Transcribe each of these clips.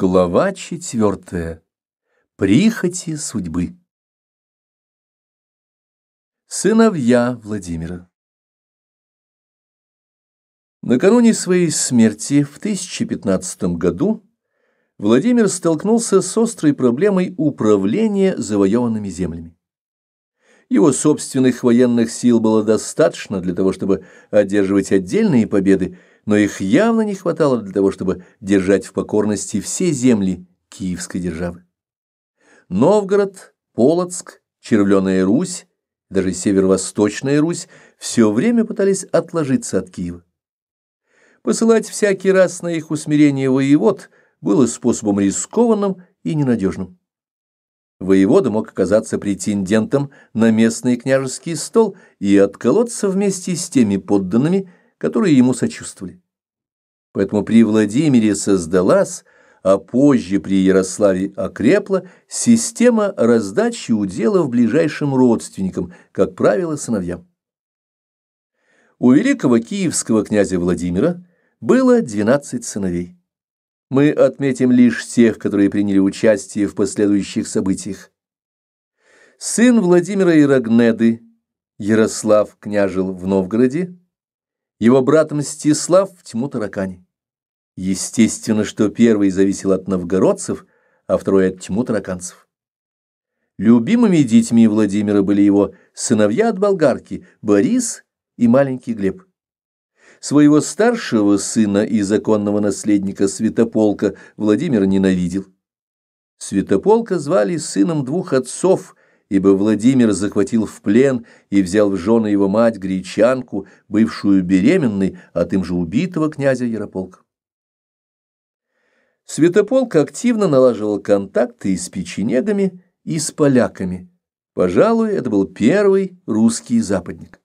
Глава четвертая. Прихоти судьбы. Сыновья Владимира. Накануне своей смерти в 1015 году Владимир столкнулся с острой проблемой управления завоеванными землями. Его собственных военных сил было достаточно для того, чтобы одерживать отдельные победы, но их явно не хватало для того, чтобы держать в покорности все земли Киевской державы. Новгород, Полоцк, Червленая Русь, даже Северо-Восточная Русь все время пытались отложиться от Киева. Посылать всякий раз на их усмирение воевод было способом рискованным и ненадежным. Воевода мог оказаться претендентом на местный княжеский стол и отколоться вместе с теми подданными, которые ему сочувствовали. Поэтому при Владимире создалась, а позже при Ярославе окрепла система раздачи уделов ближайшим родственникам, как правило, сыновьям. У великого киевского князя Владимира было 12 сыновей. Мы отметим лишь тех, которые приняли участие в последующих событиях. Сын Владимира и Рогнеды Ярослав княжил в Новгороде, его брат Мстислав в тьму таракани. Естественно, что первый зависел от новгородцев, а второй от тьму тараканцев. Любимыми детьми Владимира были его сыновья от болгарки Борис и маленький Глеб. Своего старшего сына и законного наследника Святополка Владимир ненавидел. Святополка звали сыном двух отцов ибо Владимир захватил в плен и взял в жены его мать гречанку, бывшую беременной от им же убитого князя Ярополка. Святополк активно налаживал контакты и с печенегами, и с поляками. Пожалуй, это был первый русский западник.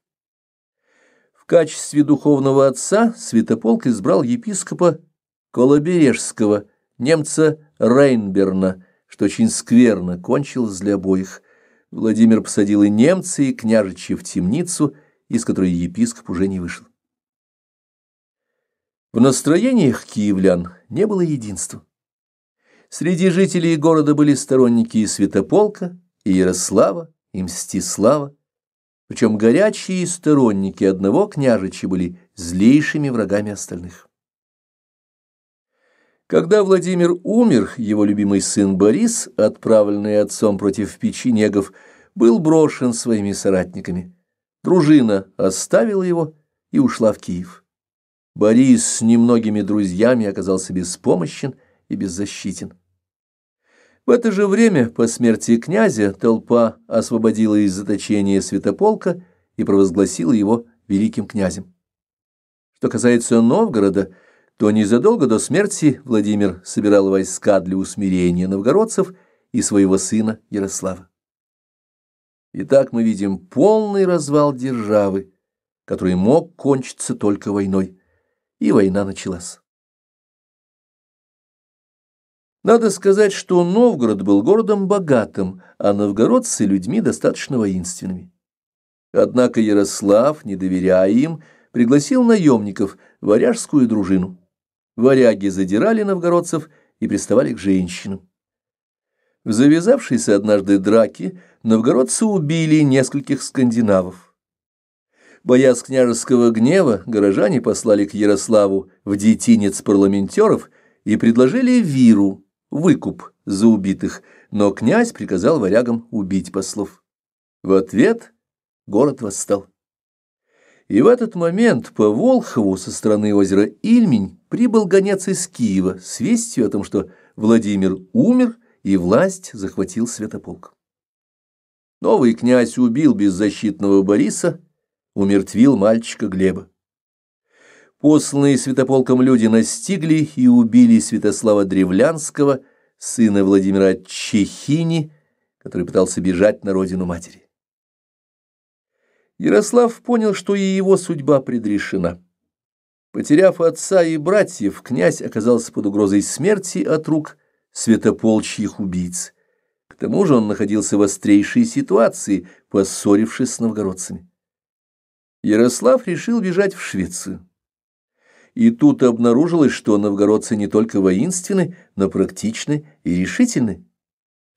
В качестве духовного отца Святополк избрал епископа Колобережского, немца Рейнберна, что очень скверно кончилось для обоих – Владимир посадил и немцы и княжичи в темницу, из которой епископ уже не вышел. В настроениях киевлян не было единства. Среди жителей города были сторонники и Святополка, и Ярослава, и Мстислава, причем горячие сторонники одного княжича были злейшими врагами остальных. Когда Владимир умер, его любимый сын Борис, отправленный отцом против печенегов, был брошен своими соратниками. Дружина оставила его и ушла в Киев. Борис с немногими друзьями оказался беспомощен и беззащитен. В это же время, по смерти князя, толпа освободила из заточения святополка и провозгласила его великим князем. Что касается Новгорода, то незадолго до смерти Владимир собирал войска для усмирения новгородцев и своего сына Ярослава. Итак, мы видим полный развал державы, который мог кончиться только войной, и война началась. Надо сказать, что Новгород был городом богатым, а новгородцы людьми достаточно воинственными. Однако Ярослав, не доверяя им, пригласил наемников, варяжскую дружину. Варяги задирали новгородцев и приставали к женщинам. В завязавшейся однажды драке новгородцы убили нескольких скандинавов. Боясь княжеского гнева, горожане послали к Ярославу в детинец парламентеров и предложили виру, выкуп за убитых, но князь приказал варягам убить послов. В ответ город восстал. И в этот момент по Волхову со стороны озера Ильмень прибыл гонец из Киева с вестью о том, что Владимир умер и власть захватил святополк. Новый князь убил беззащитного Бориса, умертвил мальчика Глеба. Посланные святополком люди настигли и убили Святослава Древлянского, сына Владимира Чехини, который пытался бежать на родину матери. Ярослав понял, что и его судьба предрешена. Потеряв отца и братьев, князь оказался под угрозой смерти от рук святополчьих убийц. К тому же он находился в острейшей ситуации, поссорившись с новгородцами. Ярослав решил бежать в Швецию. И тут обнаружилось, что новгородцы не только воинственны, но практичны и решительны.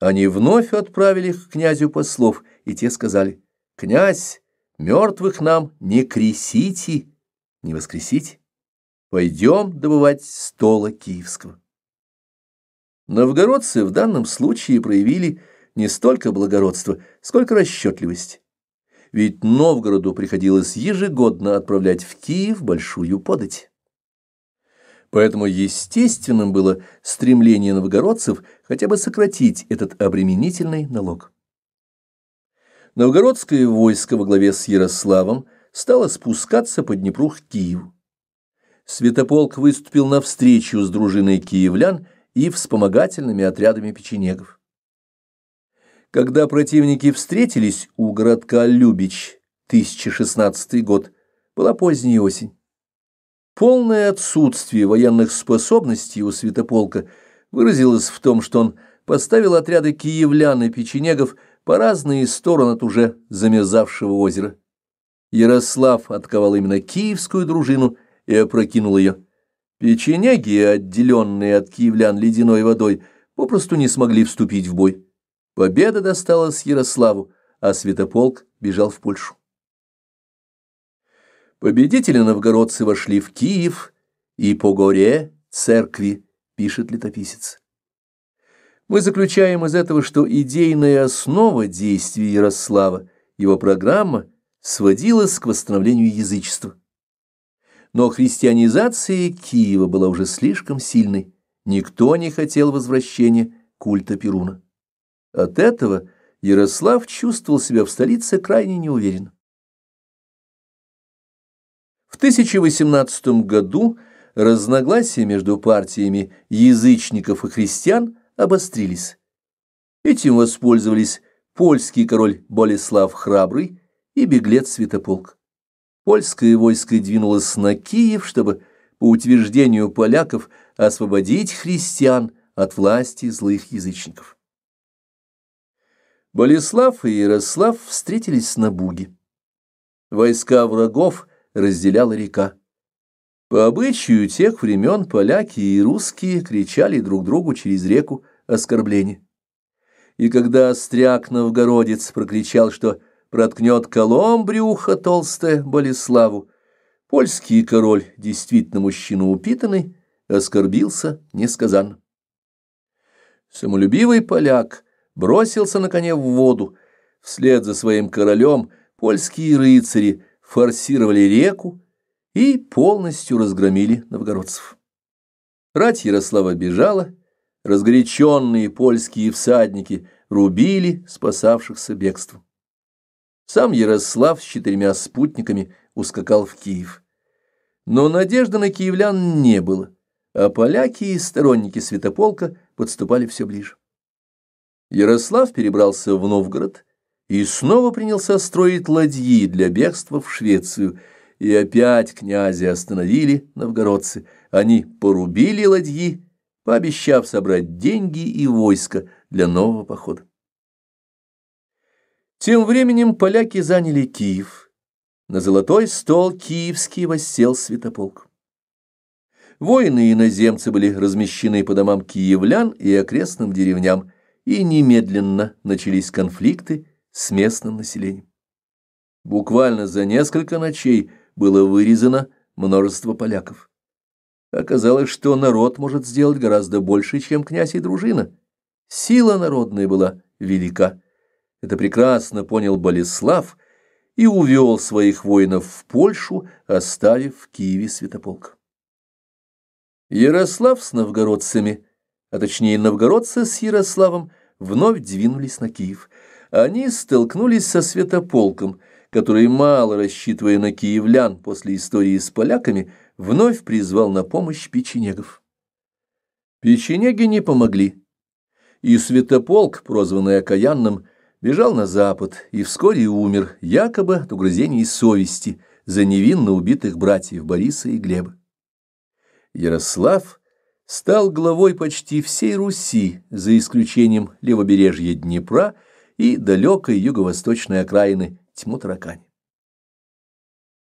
Они вновь отправили к князю послов, и те сказали, «Князь, Мертвых нам не кресите, не воскресить. Пойдем добывать стола киевского. Новгородцы в данном случае проявили не столько благородство, сколько расчетливость. Ведь Новгороду приходилось ежегодно отправлять в Киев большую подать. Поэтому естественным было стремление новгородцев хотя бы сократить этот обременительный налог. Новгородское войско во главе с Ярославом стало спускаться по Днепру к Киеву. Святополк выступил навстречу с дружиной киевлян и вспомогательными отрядами печенегов. Когда противники встретились у городка Любич, 1016 год, была поздняя осень. Полное отсутствие военных способностей у святополка выразилось в том, что он поставил отряды киевлян и печенегов по разные стороны от уже замерзавшего озера. Ярослав отковал именно киевскую дружину и опрокинул ее. Печенеги, отделенные от киевлян ледяной водой, попросту не смогли вступить в бой. Победа досталась Ярославу, а Святополк бежал в Польшу. Победители новгородцы вошли в Киев и по горе церкви, пишет летописец. Мы заключаем из этого, что идейная основа действий Ярослава, его программа, сводилась к восстановлению язычества. Но христианизация Киева была уже слишком сильной. Никто не хотел возвращения культа Перуна. От этого Ярослав чувствовал себя в столице крайне неуверенно. В 1018 году разногласия между партиями язычников и христиан – обострились. Этим воспользовались польский король Болеслав Храбрый и беглец Святополк. Польское войско двинулось на Киев, чтобы, по утверждению поляков, освободить христиан от власти злых язычников. Болеслав и Ярослав встретились на Буге. Войска врагов разделяла река. По обычаю тех времен поляки и русские кричали друг другу через реку оскорбления. И когда остряк новгородец прокричал, что проткнет колом толстая Болеславу, польский король, действительно мужчина упитанный, оскорбился несказанно. Самолюбивый поляк бросился на коне в воду. Вслед за своим королем польские рыцари форсировали реку, и полностью разгромили новгородцев. Рать Ярослава бежала, разгоряченные польские всадники рубили спасавшихся бегством. Сам Ярослав с четырьмя спутниками ускакал в Киев. Но надежды на киевлян не было, а поляки и сторонники святополка подступали все ближе. Ярослав перебрался в Новгород и снова принялся строить ладьи для бегства в Швецию – и опять князя остановили новгородцы. Они порубили ладьи, пообещав собрать деньги и войско для нового похода. Тем временем поляки заняли Киев. На золотой стол киевский воссел святополк. Воины и иноземцы были размещены по домам киевлян и окрестным деревням, и немедленно начались конфликты с местным населением. Буквально за несколько ночей – было вырезано множество поляков. Оказалось, что народ может сделать гораздо больше, чем князь и дружина. Сила народная была велика. Это прекрасно понял Болеслав и увел своих воинов в Польшу, оставив в Киеве святополк. Ярослав с новгородцами, а точнее новгородцы с Ярославом, вновь двинулись на Киев. Они столкнулись со святополком – который, мало рассчитывая на киевлян после истории с поляками, вновь призвал на помощь печенегов. Печенеги не помогли, и святополк, прозванный окаянным, бежал на запад и вскоре умер, якобы от угрызений совести за невинно убитых братьев Бориса и Глеба. Ярослав стал главой почти всей Руси, за исключением левобережья Днепра и далекой юго-восточной окраины тьму таракани.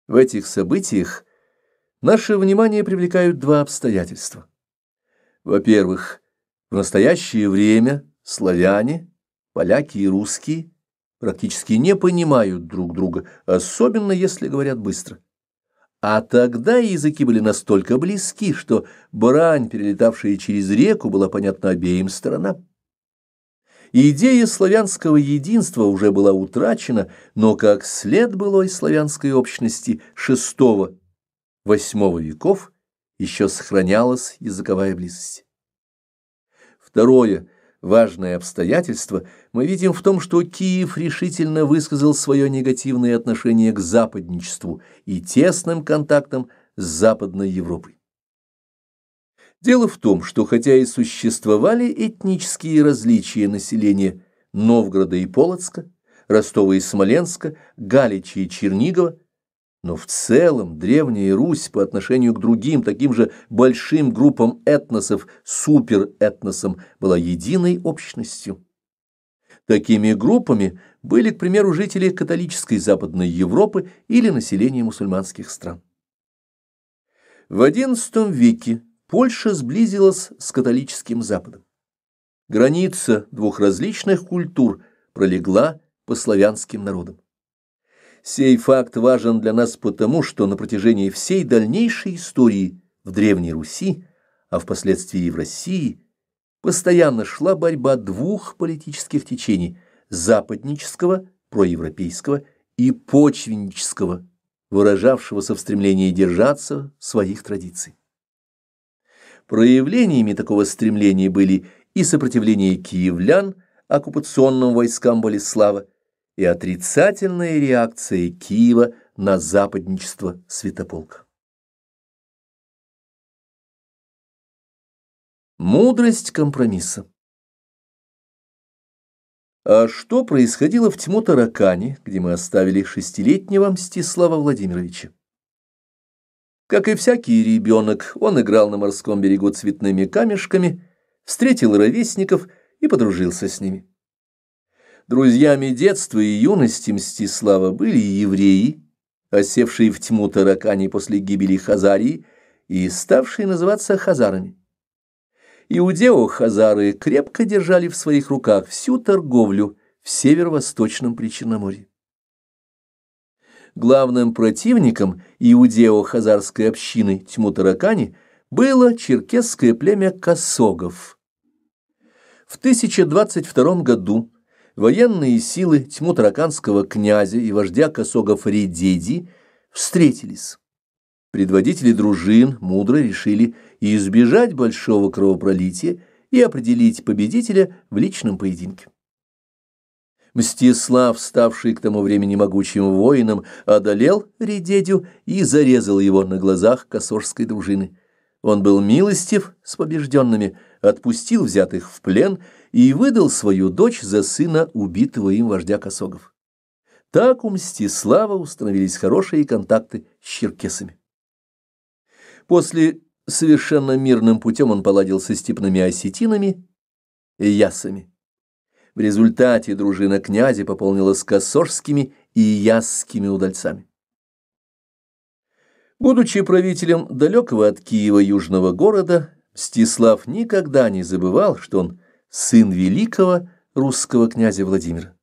В этих событиях наше внимание привлекают два обстоятельства. Во-первых, в настоящее время славяне, поляки и русские практически не понимают друг друга, особенно если говорят быстро. А тогда языки были настолько близки, что брань, перелетавшая через реку, была понятна обеим сторонам. Идея славянского единства уже была утрачена, но как след былой славянской общности VI-VIII веков еще сохранялась языковая близость. Второе важное обстоятельство мы видим в том, что Киев решительно высказал свое негативное отношение к западничеству и тесным контактам с Западной Европой. Дело в том, что хотя и существовали этнические различия населения Новгорода и Полоцка, Ростова и Смоленска, Галичи и Чернигова, но в целом Древняя Русь по отношению к другим таким же большим группам этносов, суперэтносам, была единой общностью. Такими группами были, к примеру, жители католической Западной Европы или население мусульманских стран. В XI веке Польша сблизилась с католическим Западом. Граница двух различных культур пролегла по славянским народам. Сей факт важен для нас потому, что на протяжении всей дальнейшей истории в Древней Руси, а впоследствии и в России, постоянно шла борьба двух политических течений – западнического, проевропейского и почвеннического, выражавшегося в стремлении держаться своих традиций. Проявлениями такого стремления были и сопротивление киевлян оккупационным войскам Болеслава, и отрицательная реакция Киева на западничество святополка. Мудрость компромисса А что происходило в Тьму-Таракане, где мы оставили шестилетнего Мстислава Владимировича? Как и всякий ребенок, он играл на морском берегу цветными камешками, встретил ровесников и подружился с ними. Друзьями детства и юности Мстислава были евреи, осевшие в тьму таракани после гибели Хазарии и ставшие называться хазарами. Иудео-хазары крепко держали в своих руках всю торговлю в северо-восточном Причерноморье главным противником иудео-хазарской общины Тьму-Таракани было черкесское племя косогов. В 1022 году военные силы Тьму-Тараканского князя и вождя косогов Редиди встретились. Предводители дружин мудро решили избежать большого кровопролития и определить победителя в личном поединке. Мстислав, ставший к тому времени могучим воином, одолел Редедю и зарезал его на глазах косорской дружины. Он был милостив с побежденными, отпустил взятых в плен и выдал свою дочь за сына убитого им вождя косогов. Так у Мстислава установились хорошие контакты с черкесами. После совершенно мирным путем он поладил со степными осетинами и ясами. В результате дружина князя пополнилась косорскими и ясскими удальцами. Будучи правителем далекого от Киева южного города, Мстислав никогда не забывал, что он сын великого русского князя Владимира.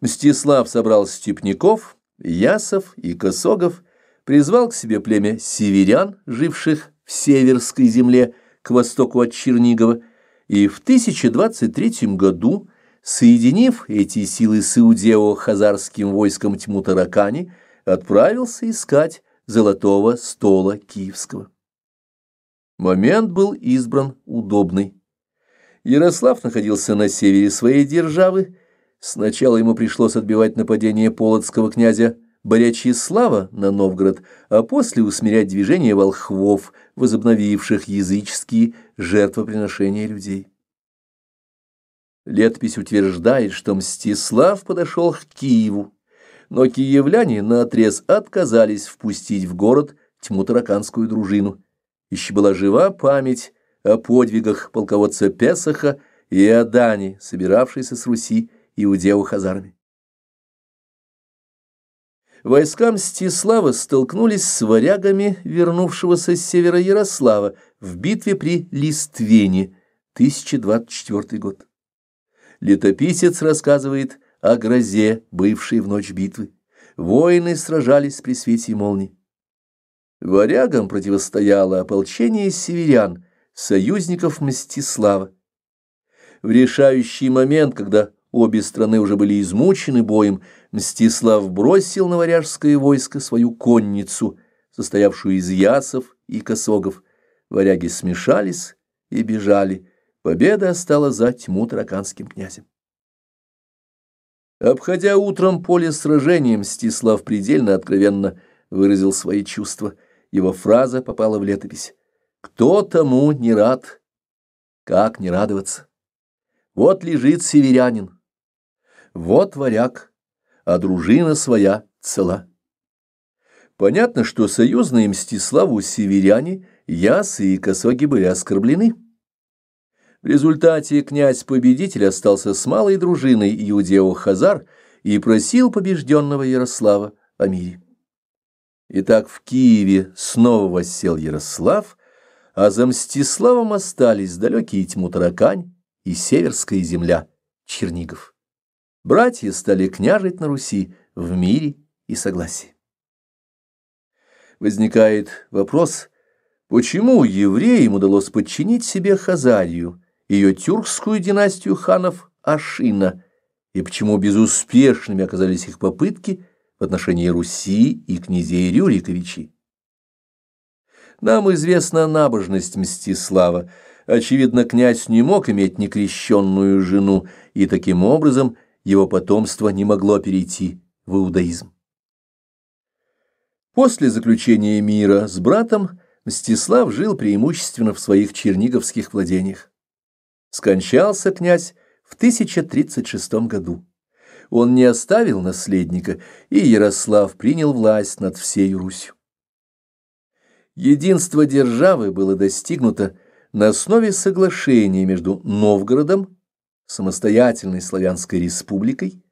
Мстислав собрал степняков, ясов и косогов, призвал к себе племя северян, живших в Северской земле, к востоку от Чернигова, и в 1023 году, соединив эти силы с иудео-хазарским войском Тьму-Таракани, отправился искать золотого стола киевского. Момент был избран удобный. Ярослав находился на севере своей державы. Сначала ему пришлось отбивать нападение полоцкого князя Борячеслава на Новгород, а после усмирять движение волхвов, возобновивших языческие жертвоприношения людей. Летопись утверждает, что Мстислав подошел к Киеву, но киевляне наотрез отказались впустить в город тьму тараканскую дружину. Еще была жива память о подвигах полководца Песаха и о Дани, собиравшейся с Руси иудео-хазарами войска Мстислава столкнулись с варягами, вернувшегося с севера Ярослава, в битве при Листвене 1024 год. Летописец рассказывает о грозе, бывшей в ночь битвы. Воины сражались при свете молнии. Варягам противостояло ополчение северян, союзников Мстислава. В решающий момент, когда Обе страны уже были измучены боем. Мстислав бросил на варяжское войско свою конницу, состоявшую из ясов и косогов. Варяги смешались и бежали. Победа осталась за тьму тараканским князем. Обходя утром поле сражения, Мстислав предельно откровенно выразил свои чувства. Его фраза попала в летопись. «Кто тому не рад? Как не радоваться?» Вот лежит северянин, вот варяг, а дружина своя цела. Понятно, что союзные Мстиславу северяне, Ясы и Косоги были оскорблены. В результате князь-победитель остался с малой дружиной Иудео-Хазар и просил побежденного Ярослава о мире. Итак, в Киеве снова воссел Ярослав, а за Мстиславом остались далекие тьму таракань и северская земля Чернигов братья стали княжить на Руси в мире и согласии. Возникает вопрос, почему евреям удалось подчинить себе Хазарию, ее тюркскую династию ханов Ашина, и почему безуспешными оказались их попытки в отношении Руси и князей Рюриковичей. Нам известна набожность Мстислава. Очевидно, князь не мог иметь некрещенную жену, и таким образом – его потомство не могло перейти в иудаизм. После заключения мира с братом Мстислав жил преимущественно в своих черниговских владениях. Скончался князь в 1036 году. Он не оставил наследника, и Ярослав принял власть над всей Русью. Единство державы было достигнуто на основе соглашения между Новгородом самостоятельной славянской республикой,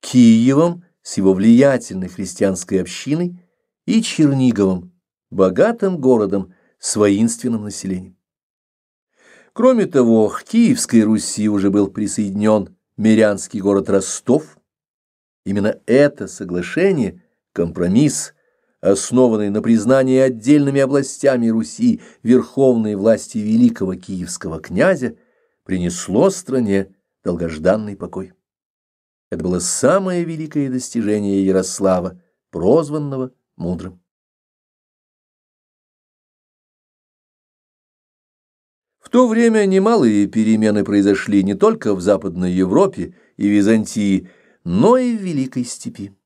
Киевом с его влиятельной христианской общиной и Черниговым, богатым городом с воинственным населением. Кроме того, к Киевской Руси уже был присоединен мирянский город Ростов. Именно это соглашение, компромисс, основанный на признании отдельными областями Руси верховной власти великого киевского князя, принесло стране долгожданный покой. Это было самое великое достижение Ярослава, прозванного мудрым. В то время немалые перемены произошли не только в Западной Европе и Византии, но и в Великой Степи.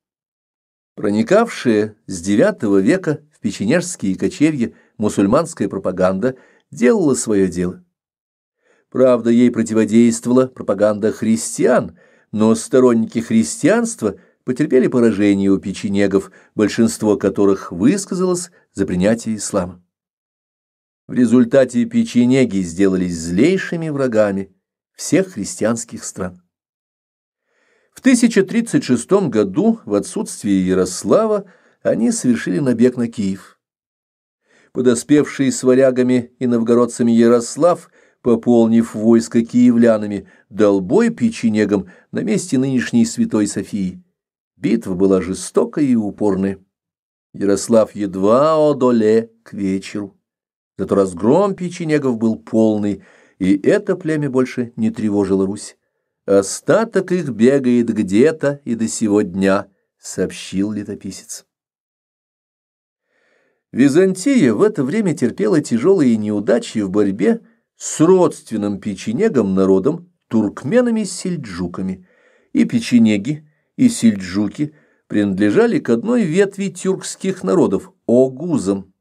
Проникавшая с IX века в печенежские кочевья мусульманская пропаганда делала свое дело. Правда, ей противодействовала пропаганда христиан, но сторонники христианства потерпели поражение у печенегов, большинство которых высказалось за принятие ислама. В результате печенеги сделались злейшими врагами всех христианских стран. В 1036 году в отсутствие Ярослава они совершили набег на Киев. Подоспевший с варягами и новгородцами Ярослав – пополнив войско киевлянами, дал бой печенегам на месте нынешней Святой Софии. Битва была жестокая и упорная. Ярослав едва одоле к вечеру. Зато разгром печенегов был полный, и это племя больше не тревожило Русь. «Остаток их бегает где-то и до сего дня», — сообщил летописец. Византия в это время терпела тяжелые неудачи в борьбе с родственным печенегам народом, туркменами-сельджуками. И печенеги, и сельджуки принадлежали к одной ветви тюркских народов – огузам.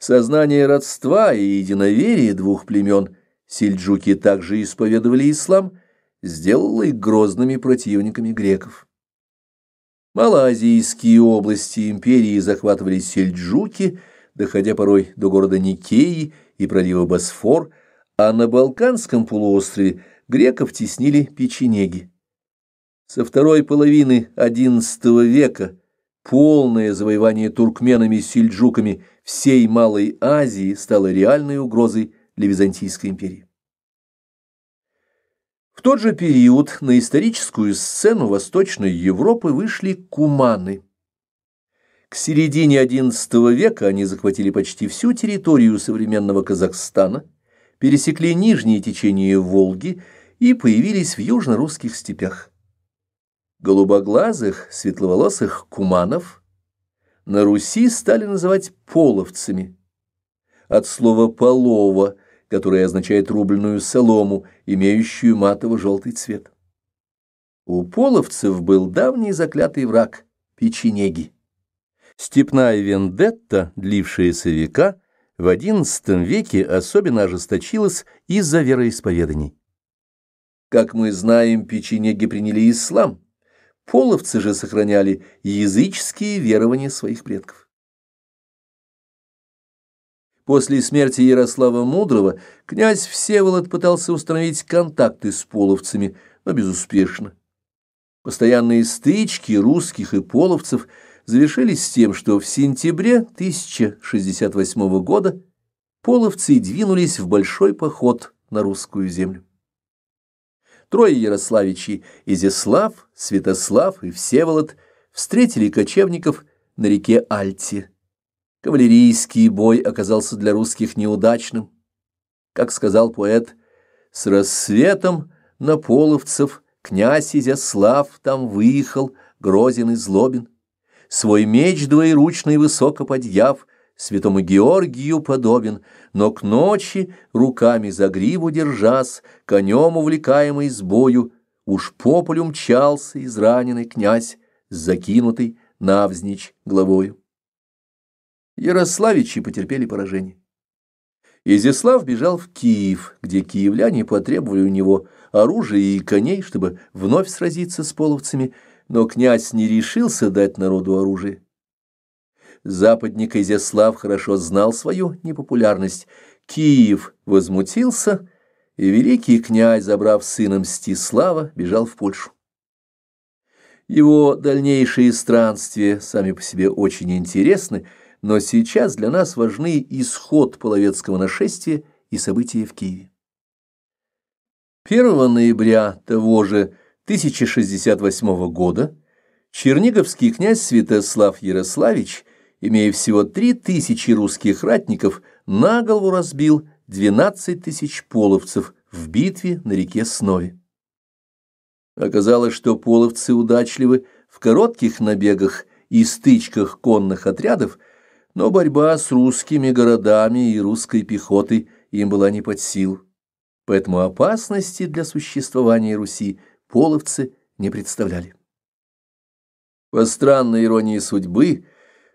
Сознание родства и единоверие двух племен – сельджуки также исповедовали ислам – сделало их грозными противниками греков. Малазийские области империи захватывали сельджуки, доходя порой до города Никеи и пролива Босфор – а на Балканском полуострове греков теснили печенеги. Со второй половины XI века полное завоевание туркменами-сельджуками всей Малой Азии стало реальной угрозой для Византийской империи. В тот же период на историческую сцену Восточной Европы вышли куманы. К середине XI века они захватили почти всю территорию современного Казахстана – пересекли нижние течения Волги и появились в южно-русских степях. Голубоглазых, светловолосых куманов на Руси стали называть половцами. От слова «полова», которое означает рубленную солому, имеющую матово-желтый цвет. У половцев был давний заклятый враг – печенеги. Степная вендетта, длившаяся века – в XI веке особенно ожесточилась из-за вероисповеданий. Как мы знаем, печенеги приняли ислам, половцы же сохраняли языческие верования своих предков. После смерти Ярослава Мудрого князь Всеволод пытался установить контакты с половцами, но безуспешно. Постоянные стычки русских и половцев – завершились с тем, что в сентябре 1068 года половцы двинулись в большой поход на русскую землю. Трое Ярославичей, Изяслав, Святослав и Всеволод, встретили кочевников на реке Альти. Кавалерийский бой оказался для русских неудачным. Как сказал поэт, «С рассветом на половцев князь Изяслав там выехал, грозен и злобен свой меч двоеручный высоко подъяв, святому Георгию подобен, но к ночи, руками за гриву держась, конем увлекаемый с бою, уж по полю мчался израненный князь, закинутый навзничь главою. Ярославичи потерпели поражение. Изяслав бежал в Киев, где киевляне потребовали у него оружия и коней, чтобы вновь сразиться с половцами, но князь не решился дать народу оружие. Западник Изяслав хорошо знал свою непопулярность. Киев возмутился, и великий князь, забрав сына Мстислава, бежал в Польшу. Его дальнейшие странствия сами по себе очень интересны, но сейчас для нас важны исход половецкого нашествия и события в Киеве. 1 ноября того же 1068 года черниговский князь Святослав Ярославич, имея всего 3000 русских ратников, на голову разбил 12 тысяч половцев в битве на реке Снове. Оказалось, что половцы удачливы в коротких набегах и стычках конных отрядов, но борьба с русскими городами и русской пехотой им была не под сил. Поэтому опасности для существования Руси – половцы не представляли. По странной иронии судьбы,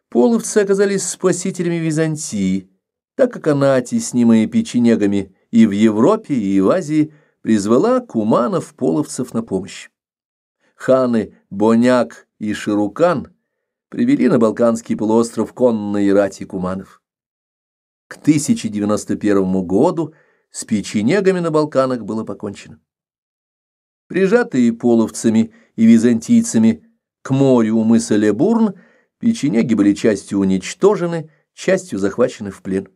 половцы оказались спасителями Византии, так как она, теснимая печенегами и в Европе, и в Азии, призвала куманов-половцев на помощь. Ханы Боняк и Ширукан привели на Балканский полуостров конные рати куманов. К 1091 году с печенегами на Балканах было покончено. Прижатые половцами и византийцами к морю у мыса Лебурн, печенеги были частью уничтожены, частью захвачены в плен.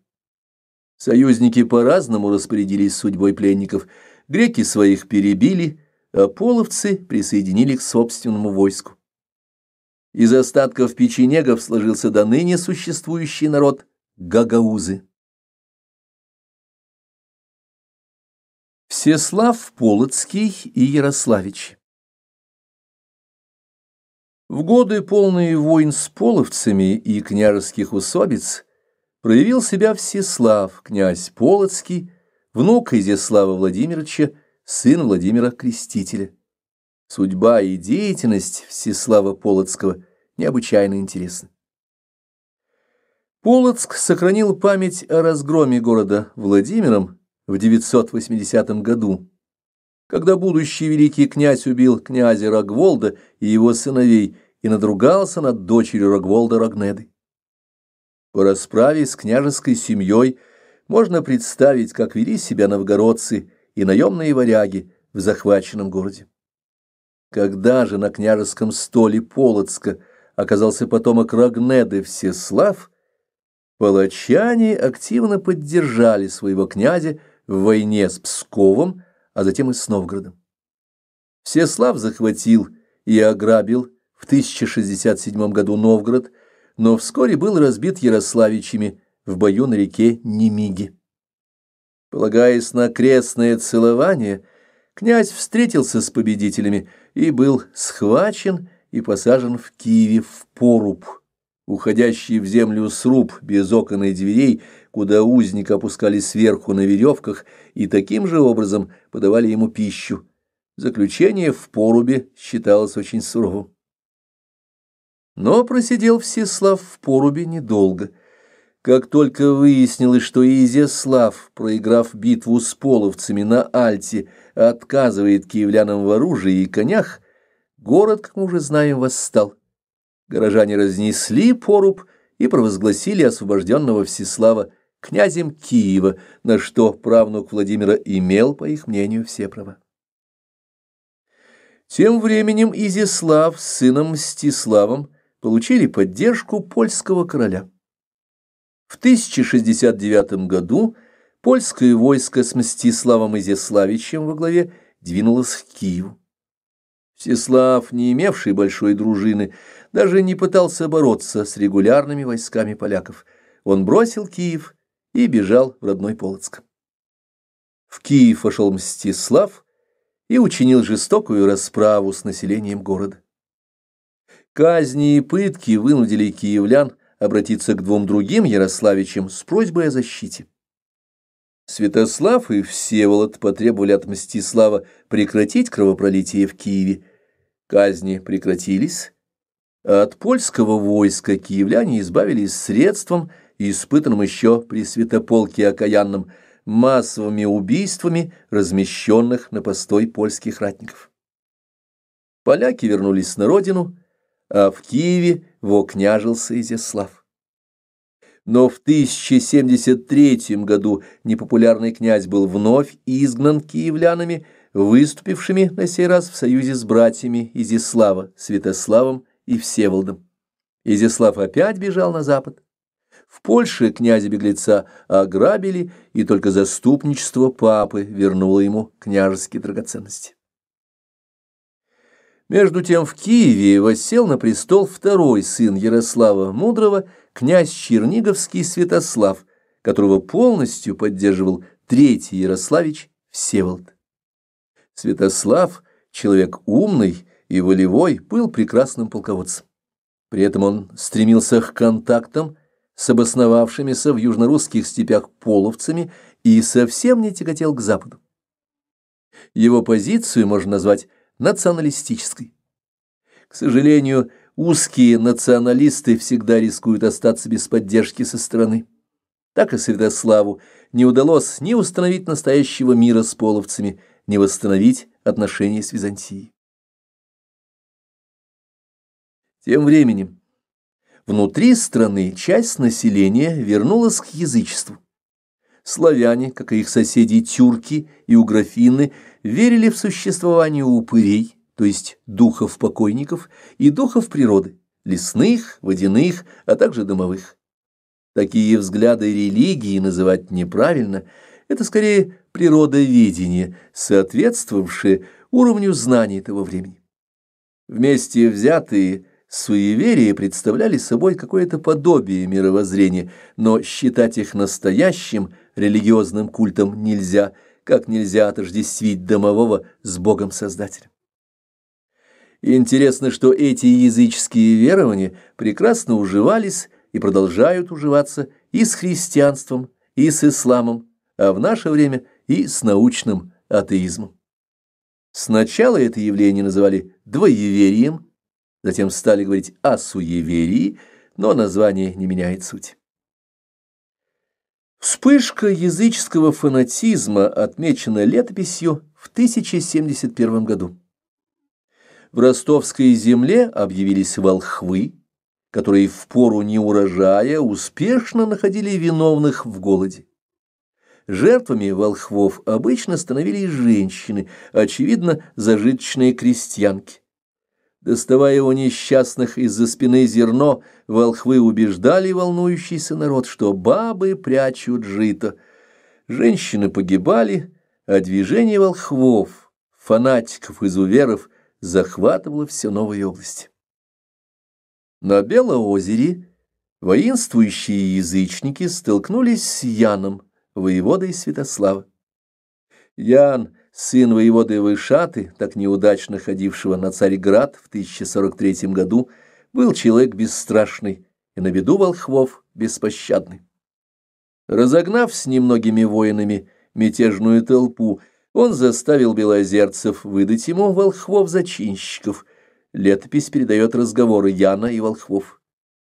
Союзники по-разному распорядились судьбой пленников. Греки своих перебили, а половцы присоединили к собственному войску. Из остатков печенегов сложился до ныне существующий народ – гагаузы. Всеслав Полоцкий и Ярославич В годы, полные войн с половцами и княжеских усобиц, проявил себя Всеслав, князь Полоцкий, внук Изяслава Владимировича, сын Владимира Крестителя. Судьба и деятельность Всеслава Полоцкого необычайно интересны. Полоцк сохранил память о разгроме города Владимиром в 980 году, когда будущий великий князь убил князя Рогволда и его сыновей и надругался над дочерью Рогволда Рогнеды. По расправе с княжеской семьей можно представить, как вели себя новгородцы и наемные варяги в захваченном городе. Когда же на княжеском столе Полоцка оказался потомок Рогнеды Всеслав, палачане активно поддержали своего князя в войне с Псковом, а затем и с Новгородом. Всеслав захватил и ограбил в 1067 году Новгород, но вскоре был разбит ярославичами в бою на реке Немиги. Полагаясь на крестное целование, князь встретился с победителями и был схвачен и посажен в Киеве в поруб, уходящий в землю сруб без окон и дверей, куда узника опускали сверху на веревках и таким же образом подавали ему пищу. Заключение в порубе считалось очень суровым. Но просидел Всеслав в порубе недолго. Как только выяснилось, что Изяслав, проиграв битву с половцами на Альте, отказывает киевлянам в оружии и конях, город, как мы уже знаем, восстал. Горожане разнесли поруб и провозгласили освобожденного Всеслава князем Киева, на что правнук Владимира имел, по их мнению, все права. Тем временем Изяслав с сыном Мстиславом получили поддержку польского короля. В 1069 году польское войско с Мстиславом Изяславичем во главе двинулось к Киеву. Всеслав, не имевший большой дружины, даже не пытался бороться с регулярными войсками поляков. Он бросил Киев и бежал в родной Полоцк. В Киев вошел Мстислав и учинил жестокую расправу с населением города. Казни и пытки вынудили киевлян обратиться к двум другим Ярославичам с просьбой о защите. Святослав и Всеволод потребовали от Мстислава прекратить кровопролитие в Киеве. Казни прекратились, а от польского войска киевляне избавились средством – и испытанном еще при святополке окаянном, массовыми убийствами размещенных на постой польских ратников. Поляки вернулись на родину, а в Киеве вокняжился Изяслав. Но в 1073 году непопулярный князь был вновь изгнан киевлянами, выступившими на сей раз в союзе с братьями Изяслава, Святославом и Всеволодом. Изяслав опять бежал на запад, в Польше князя-беглеца ограбили, и только заступничество папы вернуло ему княжеские драгоценности. Между тем в Киеве воссел на престол второй сын Ярослава Мудрого, князь Черниговский Святослав, которого полностью поддерживал третий Ярославич Всеволод. Святослав, человек умный и волевой, был прекрасным полководцем. При этом он стремился к контактам с обосновавшимися в южнорусских степях половцами и совсем не тяготел к Западу. Его позицию можно назвать националистической. К сожалению, узкие националисты всегда рискуют остаться без поддержки со стороны. Так и Святославу не удалось ни установить настоящего мира с половцами, ни восстановить отношения с Византией. Тем временем Внутри страны часть населения вернулась к язычеству. Славяне, как и их соседи тюрки и уграфины, верили в существование упырей, то есть духов покойников и духов природы, лесных, водяных, а также домовых. Такие взгляды религии называть неправильно, это скорее природоведение, соответствовавшее уровню знаний того времени. Вместе взятые – Суеверия представляли собой какое-то подобие мировоззрения, но считать их настоящим религиозным культом нельзя, как нельзя отождествить домового с Богом-создателем. Интересно, что эти языческие верования прекрасно уживались и продолжают уживаться и с христианством, и с исламом, а в наше время и с научным атеизмом. Сначала это явление называли двоеверием, Затем стали говорить о суеверии, но название не меняет суть. Вспышка языческого фанатизма отмечена летописью в 1071 году. В ростовской земле объявились волхвы, которые в пору неурожая успешно находили виновных в голоде. Жертвами волхвов обычно становились женщины, очевидно, зажиточные крестьянки. Доставая у несчастных из-за спины зерно, волхвы убеждали волнующийся народ, что бабы прячут жито. Женщины погибали, а движение волхвов, фанатиков-изуверов захватывало все новые области. На Белоозере воинствующие язычники столкнулись с Яном, воеводой Святослава. Ян – сын воеводы Вышаты, так неудачно ходившего на Царьград в 1043 году, был человек бесстрашный и на виду волхвов беспощадный. Разогнав с немногими воинами мятежную толпу, он заставил белозерцев выдать ему волхвов-зачинщиков. Летопись передает разговоры Яна и волхвов.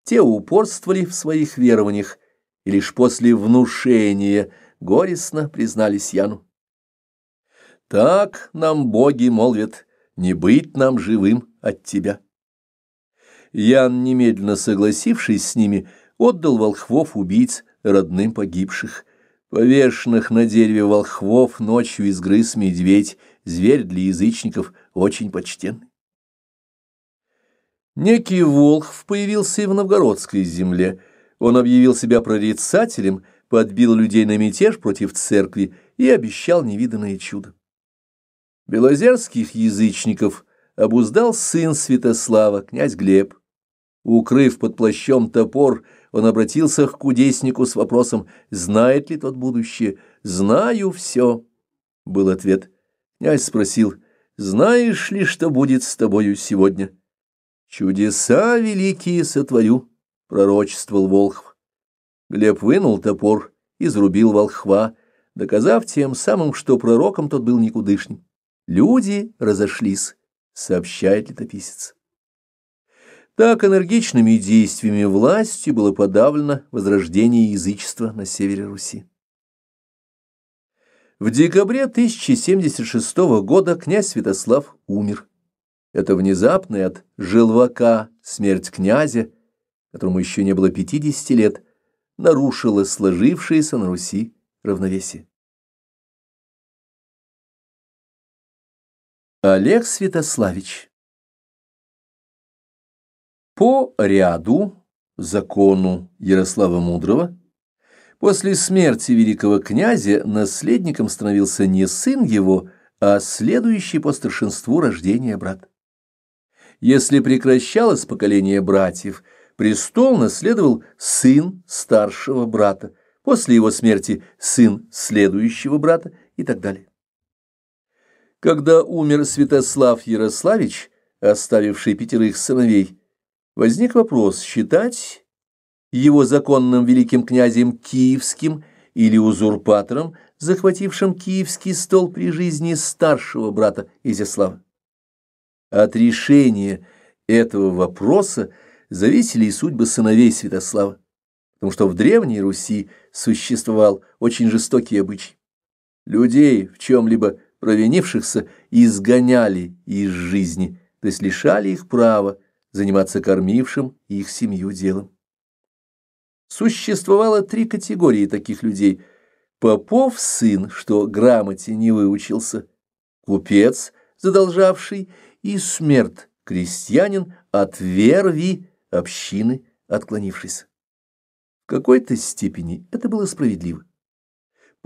Те упорствовали в своих верованиях, и лишь после внушения горестно признались Яну. Так нам боги молвят, не быть нам живым от тебя. Ян, немедленно согласившись с ними, отдал волхвов убийц родным погибших. Повешенных на дереве волхвов ночью изгрыз медведь, зверь для язычников очень почтенный. Некий волхв появился и в новгородской земле. Он объявил себя прорицателем, подбил людей на мятеж против церкви и обещал невиданное чудо. Белозерских язычников обуздал сын Святослава, князь Глеб. Укрыв под плащом топор, он обратился к кудеснику с вопросом «Знает ли тот будущее?» «Знаю все», — был ответ. Князь спросил «Знаешь ли, что будет с тобою сегодня?» «Чудеса великие сотворю», — пророчествовал Волхв. Глеб вынул топор, и зарубил волхва, доказав тем самым, что пророком тот был никудышним. Люди разошлись, сообщает летописец. Так энергичными действиями власти было подавлено возрождение язычества на севере Руси. В декабре 1076 года князь Святослав умер. Это внезапная от желвака смерть князя, которому еще не было 50 лет, нарушила сложившееся на Руси равновесие. Олег Святославич По ряду, закону Ярослава Мудрого, после смерти великого князя наследником становился не сын его, а следующий по старшинству рождения брат. Если прекращалось поколение братьев, престол наследовал сын старшего брата, после его смерти сын следующего брата и так далее. Когда умер Святослав Ярославич, оставивший пятерых сыновей, возник вопрос, считать его законным великим князем Киевским или узурпатором, захватившим киевский стол при жизни старшего брата Изяслава. От решения этого вопроса зависели и судьбы сыновей Святослава, потому что в Древней Руси существовал очень жестокий обычай. Людей в чем-либо провинившихся изгоняли из жизни, то есть лишали их права заниматься кормившим их семью делом. Существовало три категории таких людей. Попов сын, что грамоте не выучился, купец, задолжавший, и смерть, крестьянин от верви общины, отклонившийся. В какой-то степени это было справедливо.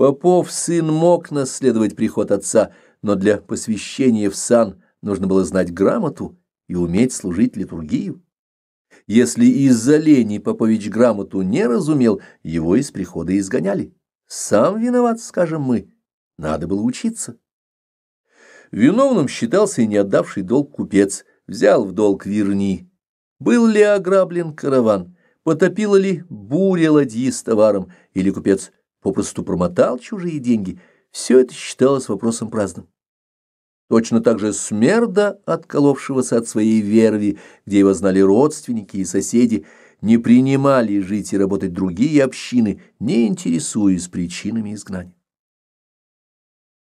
Попов сын мог наследовать приход отца, но для посвящения в сан нужно было знать грамоту и уметь служить литургию. Если из-за лени Попович грамоту не разумел, его из прихода изгоняли. Сам виноват, скажем мы. Надо было учиться. Виновным считался и не отдавший долг купец. Взял в долг верни. Был ли ограблен караван? Потопила ли буря ладьи с товаром? Или купец попросту промотал чужие деньги, все это считалось вопросом праздным. Точно так же смерда, отколовшегося от своей верви, где его знали родственники и соседи, не принимали жить и работать другие общины, не интересуясь причинами изгнания.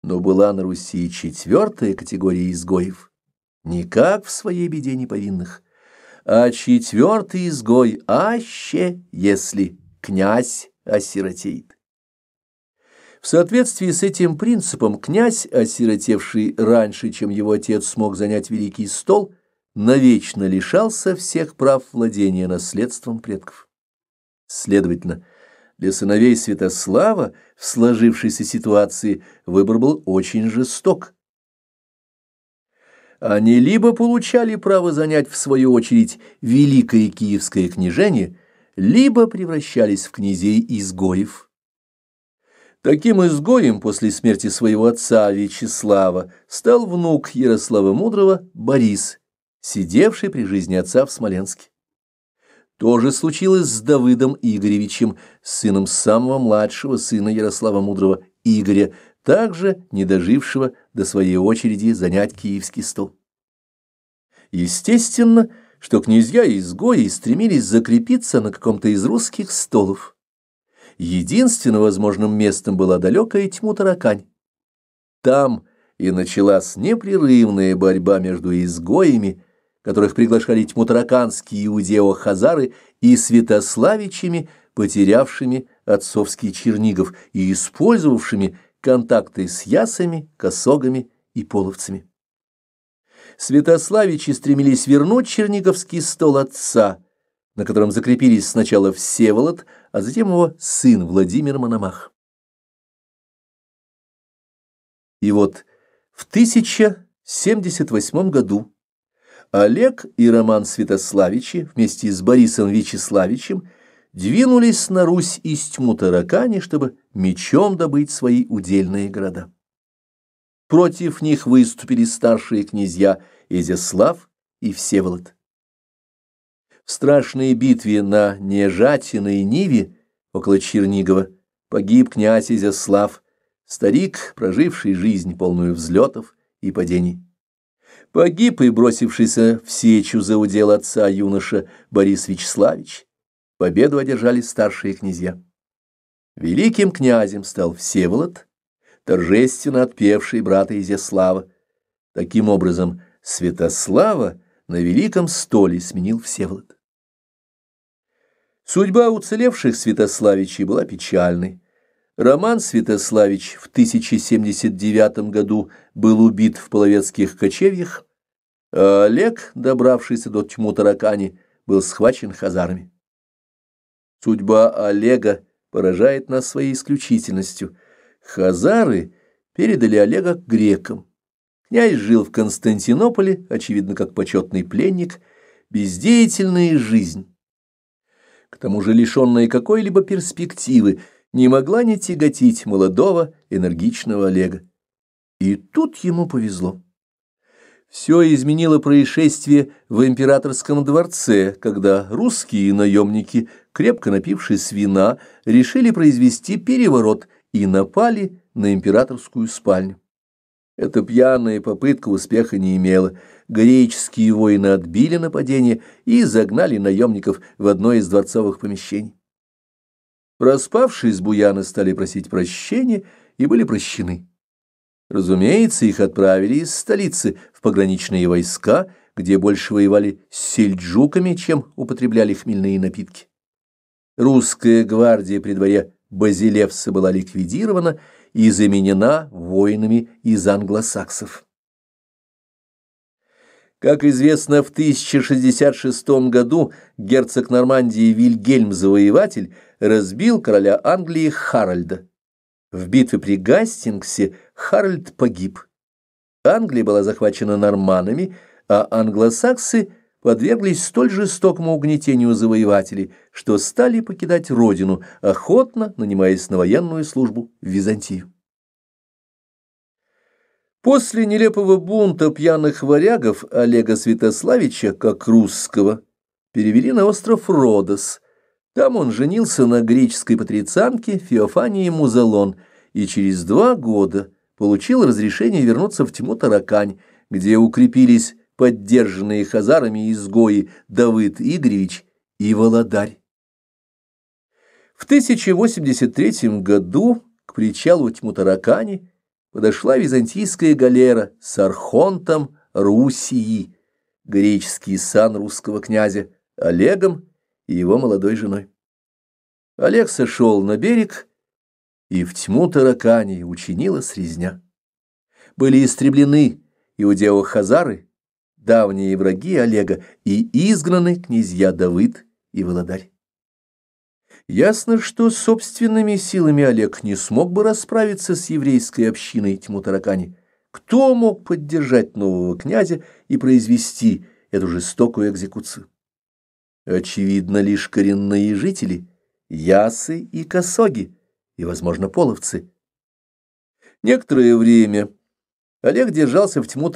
Но была на Руси четвертая категория изгоев, никак в своей беде не повинных, а четвертый изгой аще, если князь осиротеет. В соответствии с этим принципом князь, осиротевший раньше, чем его отец смог занять великий стол, навечно лишался всех прав владения наследством предков. Следовательно, для сыновей Святослава в сложившейся ситуации выбор был очень жесток. Они либо получали право занять в свою очередь великое киевское княжение, либо превращались в князей-изгоев. Таким изгоем после смерти своего отца Вячеслава стал внук Ярослава Мудрого Борис, сидевший при жизни отца в Смоленске. То же случилось с Давыдом Игоревичем, сыном самого младшего сына Ярослава Мудрого Игоря, также не дожившего до своей очереди занять киевский стол. Естественно, что князья-изгои стремились закрепиться на каком-то из русских столов единственным возможным местом была далекая тьму таракань. Там и началась непрерывная борьба между изгоями, которых приглашали тьму тараканские иудео-хазары, и святославичами, потерявшими отцовский Чернигов и использовавшими контакты с ясами, косогами и половцами. Святославичи стремились вернуть черниговский стол отца, на котором закрепились сначала Всеволод, а затем его сын Владимир Мономах. И вот в 1078 году Олег и Роман Святославичи вместе с Борисом Вячеславичем двинулись на Русь из тьму таракани, чтобы мечом добыть свои удельные города. Против них выступили старшие князья Изяслав и Всеволод. В страшной битве на Нежатиной Ниве около Чернигова погиб князь Изяслав, старик, проживший жизнь полную взлетов и падений. Погиб и бросившийся в сечу за удел отца юноша Борис Вячеславич. Победу одержали старшие князья. Великим князем стал Всеволод, торжественно отпевший брата Изяслава. Таким образом, Святослава на великом столе сменил Всеволод. Судьба уцелевших Святославичей была печальной. Роман Святославич в 1079 году был убит в половецких кочевьях, а Олег, добравшийся до тьму таракани, был схвачен хазарами. Судьба Олега поражает нас своей исключительностью. Хазары передали Олега грекам. Князь жил в Константинополе, очевидно, как почетный пленник, бездеятельная жизнь к тому же лишенная какой-либо перспективы, не могла не тяготить молодого энергичного Олега. И тут ему повезло. Все изменило происшествие в императорском дворце, когда русские наемники, крепко напившись вина, решили произвести переворот и напали на императорскую спальню. Эта пьяная попытка успеха не имела – греческие воины отбили нападение и загнали наемников в одно из дворцовых помещений. Распавшись, буяны стали просить прощения и были прощены. Разумеется, их отправили из столицы в пограничные войска, где больше воевали с сельджуками, чем употребляли хмельные напитки. Русская гвардия при дворе Базилевса была ликвидирована и заменена воинами из англосаксов. Как известно, в 1066 году герцог Нормандии Вильгельм Завоеватель разбил короля Англии Харальда. В битве при Гастингсе Харальд погиб. Англия была захвачена норманами, а англосаксы подверглись столь жестокому угнетению завоевателей, что стали покидать родину, охотно нанимаясь на военную службу в Византию. После нелепого бунта пьяных варягов Олега Святославича, как русского, перевели на остров Родос. Там он женился на греческой патрицианке Феофании Музалон и через два года получил разрешение вернуться в тьму Таракань, где укрепились поддержанные хазарами изгои Давыд Игоревич и Володарь. В 1083 году к причалу Тьмутаракани подошла византийская галера с архонтом Русии, греческий сан русского князя Олегом и его молодой женой. Олег сошел на берег, и в тьму таракани учинилась срезня. Были истреблены иудео-хазары, давние враги Олега, и изгнаны князья Давыд и Володарь. Ясно, что собственными силами Олег не смог бы расправиться с еврейской общиной тьму Кто мог поддержать нового князя и произвести эту жестокую экзекуцию? Очевидно, лишь коренные жители, ясы и косоги, и, возможно, половцы. Некоторое время Олег держался в тьму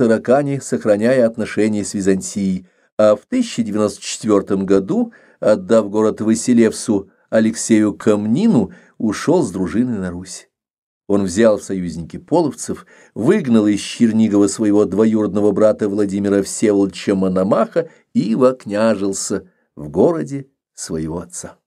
сохраняя отношения с Византией, а в 1094 году, отдав город Василевсу Алексею Камнину, ушел с дружины на Русь. Он взял в союзники половцев, выгнал из Чернигова своего двоюродного брата Владимира Всеволодча Мономаха и вокняжился в городе своего отца.